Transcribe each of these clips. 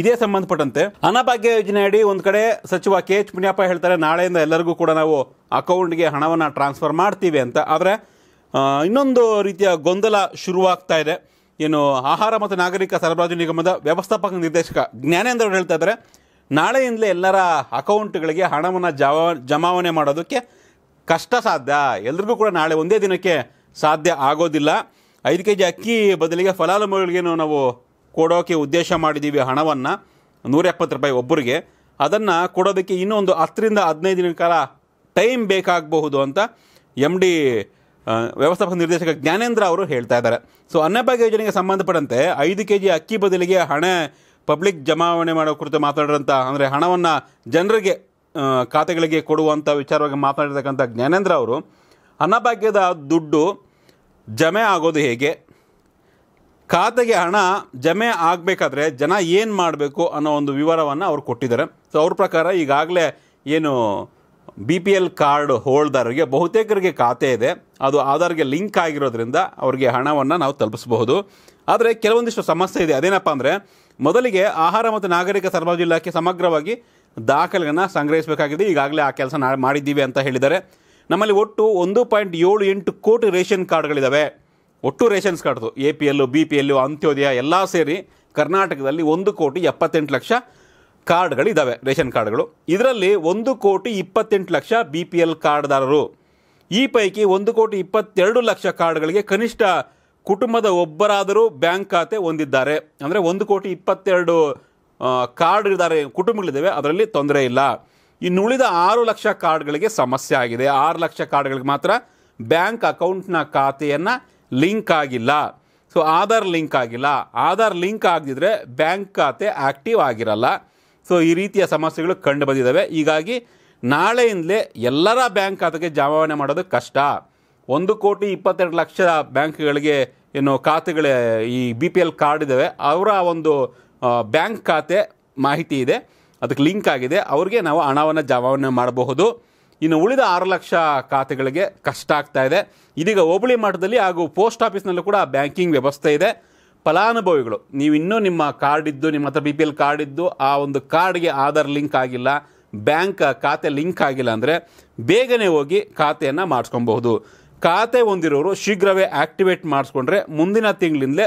ಇದೇ ಸಂಬಂಧಪಟ್ಟಂತೆ ಅನಭಾಗ್ಯ ಯೋಜನೆಯಡಿ ಒಂದು ಕಡೆ ಸಚಿವ ಕೆ ಎಚ್ ಪುಣ್ಯಪ್ಪ ಹೇಳ್ತಾರೆ ನಾಳೆಯಿಂದ ಎಲ್ಲರಿಗೂ ಕೂಡ ನಾವು ಅಕೌಂಟ್ಗೆ ಹಣವನ್ನು ಟ್ರಾನ್ಸ್ಫರ್ ಮಾಡ್ತೀವಿ ಅಂತ ಆದರೆ ಇನ್ನೊಂದು ರೀತಿಯ ಗೊಂದಲ ಶುರುವಾಗ್ತಾ ಇದೆ ಏನು ಆಹಾರ ಮತ್ತು ನಾಗರಿಕ ಸರಬರಾಜು ನಿಗಮದ ವ್ಯವಸ್ಥಾಪಕ ನಿರ್ದೇಶಕ ಜ್ಞಾನೇಂದ್ರ ಅವರು ಹೇಳ್ತಾ ಇದ್ದಾರೆ ನಾಳೆಯಿಂದಲೇ ಎಲ್ಲರ ಅಕೌಂಟ್ಗಳಿಗೆ ಹಣವನ್ನು ಜಾವ ಜಮಾವಣೆ ಮಾಡೋದಕ್ಕೆ ಕಷ್ಟ ಸಾಧ್ಯ ಎಲ್ರಿಗೂ ಕೂಡ ನಾಳೆ ಒಂದೇ ದಿನಕ್ಕೆ ಸಾಧ್ಯ ಆಗೋದಿಲ್ಲ ಐದು ಕೆ ಜಿ ಅಕ್ಕಿ ಬದಲಿಗೆ ಫಲಾನುಭವಿಗಳಿಗೇನು ನಾವು ಕೊಡೋಕ್ಕೆ ಉದ್ದೇಶ ಮಾಡಿದ್ದೀವಿ ಹಣವನ್ನು ಎಪ್ಪತ್ತು ರೂಪಾಯಿ ಒಬ್ಬರಿಗೆ ಅದನ್ನು ಕೊಡೋದಕ್ಕೆ ಇನ್ನೊಂದು ಹತ್ತರಿಂದ ಹದಿನೈದು ದಿನ ಕಾಲ ಟೈಮ್ ಬೇಕಾಗಬಹುದು ಅಂತ ಎಮ್ ಡಿ ವ್ಯವಸ್ಥಾಪಕ ನಿರ್ದೇಶಕ ಜ್ಞಾನೇಂದ್ರ ಅವರು ಹೇಳ್ತಾ ಇದ್ದಾರೆ ಸೊ ಅನ್ನಭಾಗ್ಯ ಯೋಜನೆಗೆ ಸಂಬಂಧಪಟ್ಟಂತೆ ಐದು ಕೆ ಜಿ ಅಕ್ಕಿ ಬದಲಿಗೆ ಹಣ ಪಬ್ಲಿಕ್ ಜಮಾವಣೆ ಮಾಡೋ ಕುರಿತು ಮಾತಾಡಿರೋಂಥ ಅಂದರೆ ಹಣವನ್ನು ಜನರಿಗೆ ಖಾತೆಗಳಿಗೆ ಕೊಡುವಂಥ ವಿಚಾರವಾಗಿ ಮಾತಾಡಿರ್ತಕ್ಕಂಥ ಜ್ಞಾನೇಂದ್ರ ಅವರು ಅನ್ನಭಾಗ್ಯದ ದುಡ್ಡು ಜಮೆ ಆಗೋದು ಹೇಗೆ ಖಾತೆಗೆ ಹಣ ಜಮೆ ಆಗಬೇಕಾದ್ರೆ ಜನ ಏನು ಮಾಡಬೇಕು ಅನ್ನೋ ಒಂದು ವಿವರವನ್ನು ಅವರು ಕೊಟ್ಟಿದ್ದಾರೆ ಸೊ ಅವ್ರ ಪ್ರಕಾರ ಈಗಾಗಲೇ ಏನು ಬಿ ಪಿ ಎಲ್ ಕಾರ್ಡ್ ಹೋಲ್ಡರ್ಗೆ ಬಹುತೇಕರಿಗೆ ಖಾತೆ ಇದೆ ಅದು ಆಧಾರ್ಗೆ ಲಿಂಕ್ ಆಗಿರೋದ್ರಿಂದ ಅವರಿಗೆ ಹಣವನ್ನು ನಾವು ತಲುಪಿಸಬಹುದು ಆದರೆ ಕೆಲವೊಂದಿಷ್ಟು ಸಮಸ್ಯೆ ಇದೆ ಅದೇನಪ್ಪ ಅಂದರೆ ಮೊದಲಿಗೆ ಆಹಾರ ಮತ್ತು ನಾಗರಿಕ ಸರಬರಾಜು ಇಲಾಖೆ ಸಮಗ್ರವಾಗಿ ದಾಖಲೆಗಳನ್ನು ಸಂಗ್ರಹಿಸಬೇಕಾಗಿದೆ ಈಗಾಗಲೇ ಆ ಕೆಲಸ ನಾ ಮಾಡಿದ್ದೀವಿ ಅಂತ ಹೇಳಿದ್ದಾರೆ ನಮ್ಮಲ್ಲಿ ಒಟ್ಟು ಒಂದು ಪಾಯಿಂಟ್ ಏಳು ಎಂಟು ಕೋಟಿ ರೇಷನ್ ಕಾರ್ಡ್ಗಳಿದ್ದಾವೆ ಒಟ್ಟು ರೇಷನ್ಸ್ ಕಾರ್ಡ್ದು ಎ ಪಿ ಎಲ್ಲು ಬಿ ಪಿ ಎಲ್ಲು ಅಂತ್ಯೋದಯ ಎಲ್ಲ ಸೇರಿ ಕರ್ನಾಟಕದಲ್ಲಿ ಒಂದು ಕೋಟಿ ಎಪ್ಪತ್ತೆಂಟು ಲಕ್ಷ ಕಾರ್ಡ್ಗಳಿದ್ದಾವೆ ರೇಷನ್ ಕಾರ್ಡ್ಗಳು ಇದರಲ್ಲಿ ಒಂದು ಕೋಟಿ ಇಪ್ಪತ್ತೆಂಟು ಲಕ್ಷ ಬಿ ಪಿ ಎಲ್ ಕಾರ್ಡ್ದಾರರು ಈ ಪೈಕಿ ಒಂದು ಕೋಟಿ ಇಪ್ಪತ್ತೆರಡು ಲಕ್ಷ ಕಾರ್ಡ್ಗಳಿಗೆ ಕನಿಷ್ಠ ಕುಟುಂಬದ ಒಬ್ಬರಾದರೂ ಬ್ಯಾಂಕ್ ಖಾತೆ ಹೊಂದಿದ್ದಾರೆ ಅಂದರೆ ಒಂದು ಕೋಟಿ ಇಪ್ಪತ್ತೆರಡು ಕಾರ್ಡ್ ಇದ್ದಾರೆ ಕುಟುಂಬಗಳಿದ್ದಾವೆ ಅದರಲ್ಲಿ ತೊಂದರೆ ಇಲ್ಲ ಇನ್ನುಳಿದ ಆರು ಲಕ್ಷ ಕಾರ್ಡ್ಗಳಿಗೆ ಸಮಸ್ಯೆ ಆಗಿದೆ ಆರು ಲಕ್ಷ ಕಾರ್ಡ್ಗಳಿಗೆ ಮಾತ್ರ ಬ್ಯಾಂಕ್ ಅಕೌಂಟ್ನ ಖಾತೆಯನ್ನು ಲಿಂಕ್ ಆಗಿಲ್ಲ ಸೊ ಆಧಾರ್ ಲಿಂಕ್ ಆಗಿಲ್ಲ ಆಧಾರ್ ಲಿಂಕ್ ಆಗದಿದ್ದರೆ ಬ್ಯಾಂಕ್ ಖಾತೆ ಆ್ಯಕ್ಟಿವ್ ಆಗಿರಲ್ಲ ಸೊ ಈ ರೀತಿಯ ಸಮಸ್ಯೆಗಳು ಕಂಡು ಬಂದಿದ್ದಾವೆ ಹೀಗಾಗಿ ನಾಳೆಯಿಂದಲೇ ಎಲ್ಲರ ಬ್ಯಾಂಕ್ ಖಾತೆಗೆ ಜಮಾವಣೆ ಮಾಡೋದು ಕಷ್ಟ ಒಂದು ಕೋಟಿ ಇಪ್ಪತ್ತೆರಡು ಲಕ್ಷ ಬ್ಯಾಂಕ್ಗಳಿಗೆ ಏನು ಖಾತೆಗಳ ಈ ಬಿ ಪಿ ಎಲ್ ಕಾರ್ಡ್ ಇದ್ದಾವೆ ಅವರ ಒಂದು ಬ್ಯಾಂಕ್ ಖಾತೆ ಮಾಹಿತಿ ಇದೆ ಅದಕ್ಕೆ ಲಿಂಕ್ ಆಗಿದೆ ಅವ್ರಿಗೆ ನಾವು ಹಣವನ್ನು ಜಮಾವಣೆ ಮಾಡಬಹುದು ಇನ್ನು ಉಳಿದ ಆರು ಲಕ್ಷ ಖಾತೆಗಳಿಗೆ ಕಷ್ಟ ಆಗ್ತಾ ಇದೆ ಇದೀಗ ಹೋಬಳಿ ಮಠದಲ್ಲಿ ಹಾಗೂ ಪೋಸ್ಟ್ ಆಫೀಸ್ನಲ್ಲೂ ಕೂಡ ಬ್ಯಾಂಕಿಂಗ್ ವ್ಯವಸ್ಥೆ ಇದೆ ಫಲಾನುಭವಿಗಳು ನೀವು ಇನ್ನೂ ನಿಮ್ಮ ಕಾರ್ಡ್ ಇದ್ದು ನಿಮ್ಮ ಹತ್ರ ಬಿ ಪಿ ಎಲ್ ಕಾರ್ಡ್ ಇದ್ದು ಆ ಒಂದು ಕಾರ್ಡ್ಗೆ ಆಧಾರ್ ಲಿಂಕ್ ಆಗಿಲ್ಲ ಬ್ಯಾಂಕ್ ಖಾತೆ ಲಿಂಕ್ ಆಗಿಲ್ಲ ಅಂದರೆ ಬೇಗನೆ ಹೋಗಿ ಖಾತೆಯನ್ನು ಮಾಡಿಸ್ಕೊಬಹುದು ಖಾತೆ ಹೊಂದಿರೋರು ಶೀಘ್ರವೇ ಆ್ಯಕ್ಟಿವೇಟ್ ಮಾಡಿಸ್ಕೊಂಡ್ರೆ ಮುಂದಿನ ತಿಂಗಳಿಂದಲೇ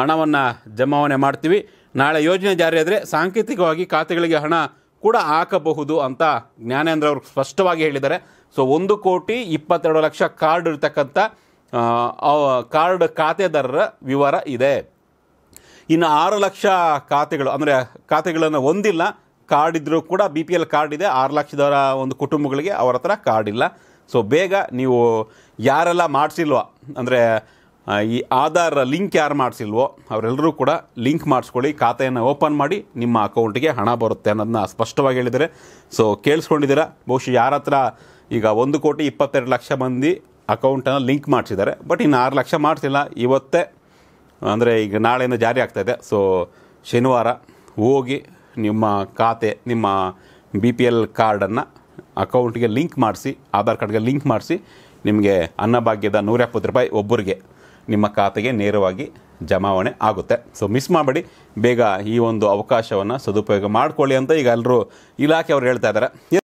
ಹಣವನ್ನು ಜಮಾವಣೆ ಮಾಡ್ತೀವಿ ನಾಳೆ ಯೋಜನೆ ಜಾರಿಯಾದರೆ ಸಾಂಕೇತಿಕವಾಗಿ ಖಾತೆಗಳಿಗೆ ಹಣ ಕೂಡ ಹಾಕಬಹುದು ಅಂತ ಜ್ಞಾನೇಂದ್ರ ಅವರು ಸ್ಪಷ್ಟವಾಗಿ ಹೇಳಿದ್ದಾರೆ ಸೊ ಒಂದು ಕೋಟಿ ಇಪ್ಪತ್ತೆರಡು ಲಕ್ಷ ಕಾರ್ಡ್ ಇರತಕ್ಕಂಥ ಕಾರ್ಡ್ ಖಾತೆದಾರರ ವಿವರ ಇದೆ ಇನ್ನು ಆರು ಲಕ್ಷ ಖಾತೆಗಳು ಅಂದರೆ ಖಾತೆಗಳನ್ನು ಹೊಂದಿಲ್ಲ ಕಾರ್ಡ್ ಇದ್ದರೂ ಕೂಡ ಬಿ ಪಿ ಎಲ್ ಕಾರ್ಡ್ ಇದೆ ಆರು ಲಕ್ಷದವರ ಒಂದು ಕುಟುಂಬಗಳಿಗೆ ಅವರ ಹತ್ರ ಕಾರ್ಡ್ ಇಲ್ಲ ಸೊ ಬೇಗ ನೀವು ಯಾರೆಲ್ಲ ಮಾಡಿಸಿಲ್ವ ಅಂದರೆ ಈ ಆಧಾರ್ ಲಿಂಕ್ ಯಾರು ಮಾಡಿಸಿಲ್ವೋ ಅವರೆಲ್ಲರೂ ಕೂಡ ಲಿಂಕ್ ಮಾಡಿಸ್ಕೊಳ್ಳಿ ಖಾತೆಯನ್ನು ಓಪನ್ ಮಾಡಿ ನಿಮ್ಮ ಅಕೌಂಟಿಗೆ ಹಣ ಬರುತ್ತೆ ಅನ್ನೋದನ್ನ ಸ್ಪಷ್ಟವಾಗಿ ಹೇಳಿದರೆ ಸೊ ಕೇಳಿಸ್ಕೊಂಡಿದ್ದೀರಾ ಬಹುಶಃ ಯಾರ ಹತ್ರ ಈಗ ಒಂದು ಕೋಟಿ ಇಪ್ಪತ್ತೆರಡು ಲಕ್ಷ ಮಂದಿ ಅಕೌಂಟನ್ನು ಲಿಂಕ್ ಮಾಡಿಸಿದ್ದಾರೆ ಬಟ್ ಇನ್ನು ಆರು ಲಕ್ಷ ಮಾಡಿಸಿಲ್ಲ ಇವತ್ತೇ ಅಂದರೆ ಈಗ ನಾಳೆಯಿಂದ ಜಾರಿ ಆಗ್ತಾಯಿದೆ ಸೊ ಶನಿವಾರ ಹೋಗಿ ನಿಮ್ಮ ಖಾತೆ ನಿಮ್ಮ ಬಿ ಪಿ ಎಲ್ ಕಾರ್ಡನ್ನು ಅಕೌಂಟ್ಗೆ ಲಿಂಕ್ ಮಾಡಿಸಿ ಆಧಾರ್ ಕಾರ್ಡ್ಗೆ ಲಿಂಕ್ ಮಾಡಿಸಿ ನಿಮಗೆ ಅನ್ನಭಾಗ್ಯದ ನೂರ ಎಪ್ಪತ್ತು ರೂಪಾಯಿ ಒಬ್ಬರಿಗೆ ನಿಮ್ಮ ಖಾತೆಗೆ ನೇರವಾಗಿ ಜಮಾವಣೆ ಆಗುತ್ತೆ ಸೊ ಮಿಸ್ ಮಾಡಬೇಡಿ ಬೇಗ ಈ ಒಂದು ಅವಕಾಶವನ್ನು ಸದುಪಯೋಗ ಮಾಡಿಕೊಳ್ಳಿ ಅಂತ ಈಗ ಎಲ್ಲರೂ ಇಲಾಖೆಯವರು ಹೇಳ್ತಾ ಇದ್ದಾರೆ